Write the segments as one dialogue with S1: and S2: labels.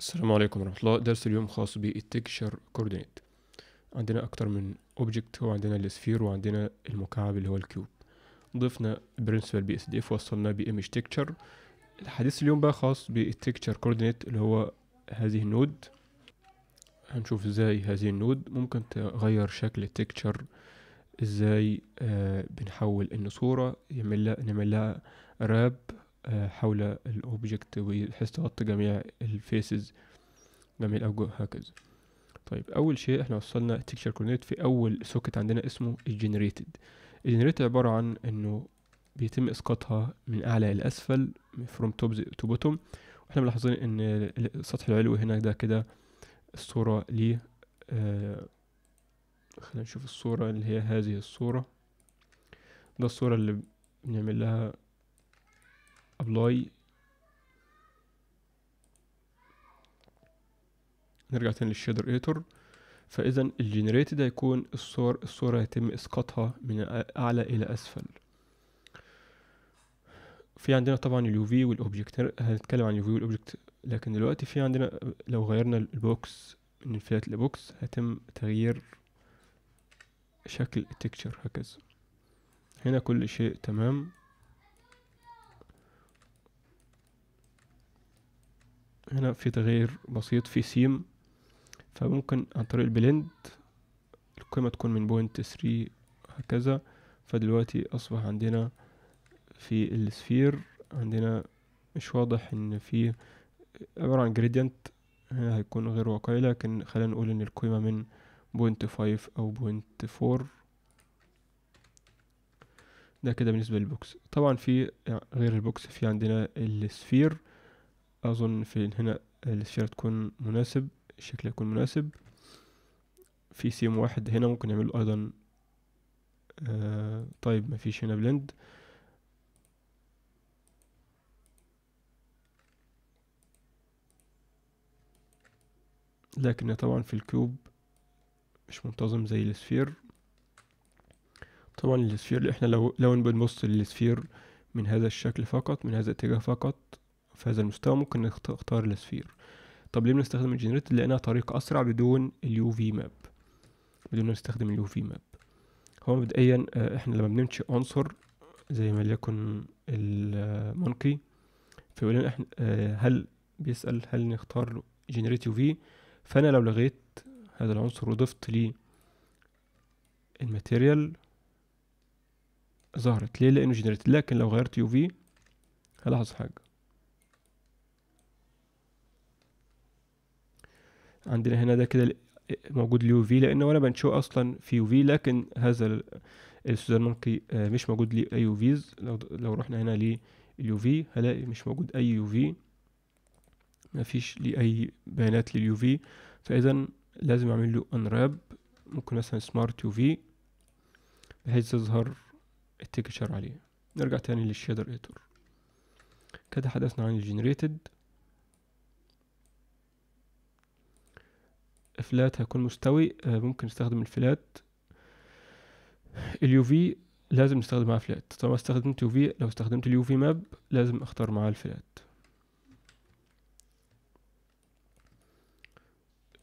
S1: السلام عليكم ورحمة الله درس اليوم خاص بالتكشر كوردينيت عندنا أكتر من اوبجكت وعندنا السفير وعندنا المكعب اللي هو الكيوب ضفنا برنسبل بي اس دي اف وصلنا بايمج تكتشر الحديث اليوم بقى خاص بالتكتشر كوردينيت اللي هو هذه النود هنشوف ازاي هذه النود ممكن تغير شكل التكشر ازاي آه بنحول ان صورة يعمل لها نعمل لها راب آه، حول الاوبجكت وبحيث تغطي جميع الفيسز جميع الاوجه هكذا طيب اول شيء احنا وصلنا التكشر كورنيت في اول سوكت عندنا اسمه الجنريتد الجنريتد عباره عن انه بيتم اسقاطها من اعلى الى اسفل فروم توب تو بوتوم واحنا ملاحظين ان السطح العلوي هنا ده كده الصوره ليه آه خلينا نشوف الصوره اللي هي هذه الصوره ده الصوره اللي بنعمل لها ابلاي نرجع تاني للشيدر ايتور فاذا ده هيكون الصور الصورة هيتم اسقاطها من اعلى الى اسفل في عندنا طبعا اليو في والاوبجكت هنتكلم عن اليو في والاوبجكت لكن دلوقتي في عندنا لو غيرنا البوكس من الفئات لبوكس هيتم تغيير شكل التكتشر هكذا هنا كل شيء تمام هنا في تغيير بسيط في سيم فممكن عن طريق البلند القيمة تكون من بوينت 3 هكذا فدلوقتي أصبح عندنا في السفير عندنا مش واضح إن في عبارة عن جريدينت هنا هيكون غير واقعي لكن خلينا نقول إن القيمة من بوينت 5 أو بوينت 4 ده كده بالنسبة للبوكس طبعا في غير البوكس في عندنا السفير اظن في هنا السفيرة تكون مناسب الشكل يكون مناسب في سيم واحد هنا ممكن نعمله ايضا آه طيب مفيش هنا بلند لكن طبعا في الكوب مش منتظم زي السفير طبعا السفير احنا لو لو بنبص للسفير من هذا الشكل فقط من هذا الاتجاه فقط في هذا المستوى ممكن نختار السفير طب ليه بنستخدم الجنريت لانها طريقه اسرع بدون اليو في ماب بدون ما نستخدم اليو في ماب هو مبدئيا آه، احنا لما بنمشي عنصر زي ما ليكن المونكي آه، فيقول لنا احنا آه، هل بيسال هل نختار جنريت يو في فانا لو لغيت هذا العنصر وضفت ليه الماتيريال ظهرت ليه لانه جنريت لكن لو غيرت يو في هلاحظ حاجه عندنا هنا ده كده موجود في لان ولا بنشو اصلا في في لكن هذا السوزان مونكي آه، مش موجود ليه اي فيز لو لو رحنا هنا في هلاقي مش موجود اي يو ما مفيش ليه اي بيانات في فاذا لازم اعمل له انراب ممكن مثلا سمارت يو في بحيث يظهر التكشر عليه نرجع تاني للشيدر ايتور كده حدثنا عن الجنريتد فلات هيكون مستوي آه، ممكن نستخدم الفلات اليو في لازم نستخدم معاه فلات طبعا استخدمت يو في لو استخدمت اليو في ماب لازم اختار معاه الفلات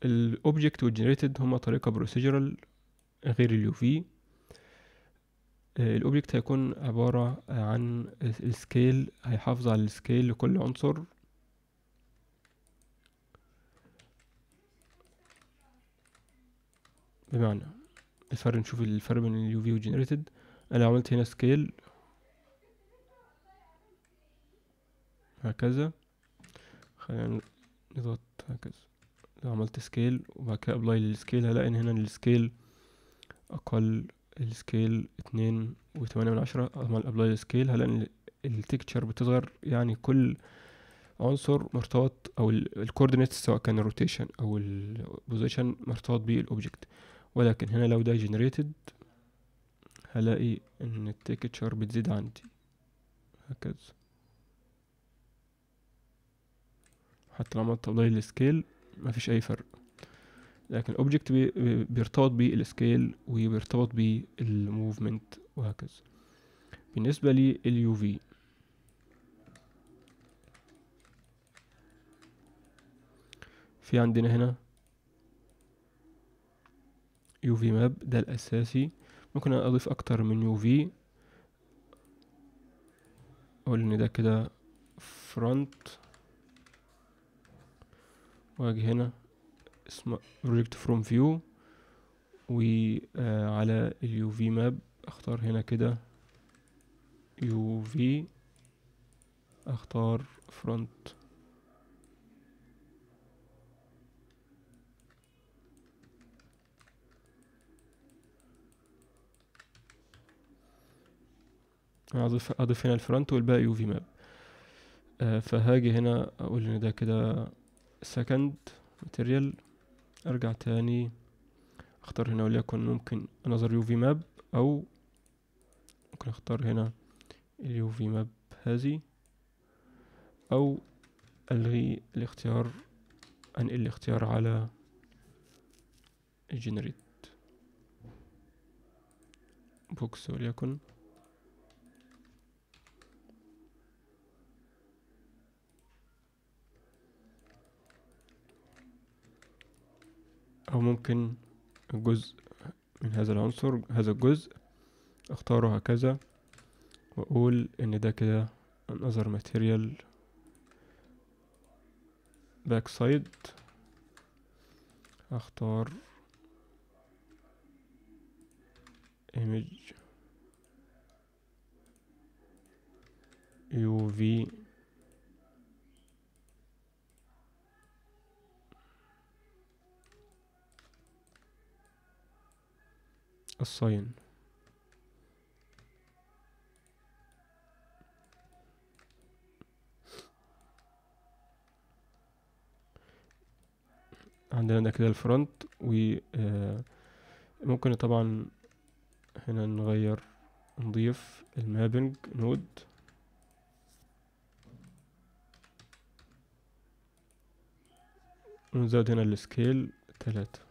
S1: الاوبجكت والجنريتد هما طريقة بروسيجرال غير اليو في آه، الاوبجكت هيكون عبارة عن السكيل هيحافظ على السكيل لكل عنصر بمعنى الفرق نشوف الفرق بين اليو في generated انا عملت هنا سكيل هكذا خلينا نضغط هكذا لو عملت سكيل وبعد كده ابلاي للسكيل هلاقي ان هنا السكيل اقل السكيل اتنين وتمانية من عشرة اعمل ابلاي للسكيل هلاقي ان التكتشر بتصغر يعني كل عنصر مرتبط او الكوردينيتس سواء كان الروتيشن او البوزيشن مرتبط بيه الاوبجكت ولكن هنا لو ده جنريتد هلاقي ان التيكتشر بتزيد عندي هكذا حتى لو عملت تضليل السكيل مفيش اي فرق لكن الاوبجكت بيرتبط بالسكيل وبيرتبط بالموفمنت وهكذا بالنسبة لليو في في عندنا هنا في ماب ده الأساسي ممكن أضيف أكتر من في أقول إن ده كده فرونت وأجي هنا اسمه بروجكت فروم فيو وعلى اليو في ماب اختار هنا كده يو في اختار فرونت اضيف هنا الفرونت والباقي يو في ماب آه فهاجي هنا اقول ان ده كده سكند ماتيريال ارجع تاني اختار هنا وليكن ممكن انظر يو في ماب او ممكن اختار هنا اليو في ماب هذه او الغي الاختيار انقل الاختيار على generate بوكس وليكن او ممكن جزء من هذا العنصر هذا الجزء اختاره هكذا واقول ان ده كده another material backside اختار image UV الصين عندنا ده كده الفرونت و آه، ممكن طبعا هنا نغير نضيف المابنج نود ونزود هنا السكيل تلاتة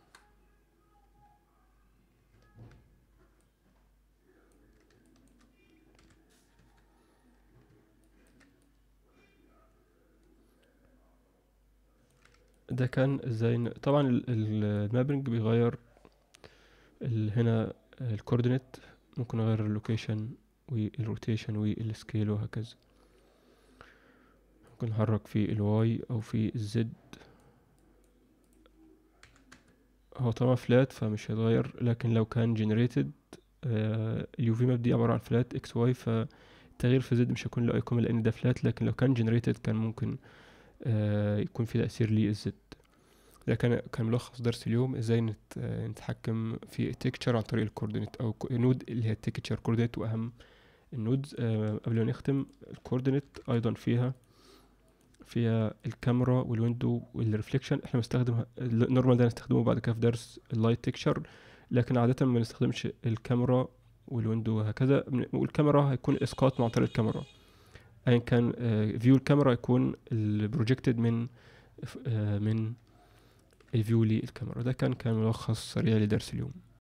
S1: ده كان ازاي طبعا ال- المابنج بيغير ال- هنا الكوردينيت ممكن اغير اللوكيشن والروتيشن والسكيل وهكذا ممكن احرك في الواي او في الزد هو طبعا فلات فمش هيتغير لكن لو كان generated اليو في ماب دي عبارة عن فلات اكس واي فالتغيير في زد مش هيكون له اي لان ده فلات لكن لو كان generated كان ممكن آه، يكون في تأثير الزد ده كان كان ملخص درس اليوم ازاي آه، نتحكم في التكتشر عن طريق الكوردينيت او نود اللي هي التكتشر كوردينيت واهم النود آه، قبل ما نختم الكوردينيت ايضا فيها فيها الكاميرا والويندو والريفليكشن احنا بنستخدم نورمال ده نستخدمه بعد كده في درس اللايت تكتشر لكن عادة ما بنستخدمش الكاميرا والويندو هكذا والكاميرا هيكون اسقاط عن طريق الكاميرا ايا كان فيو آه، الكاميرا يكون البروجكتد من آه، من الفيو للكاميرا ده كان كان ملخص سريع لدرس اليوم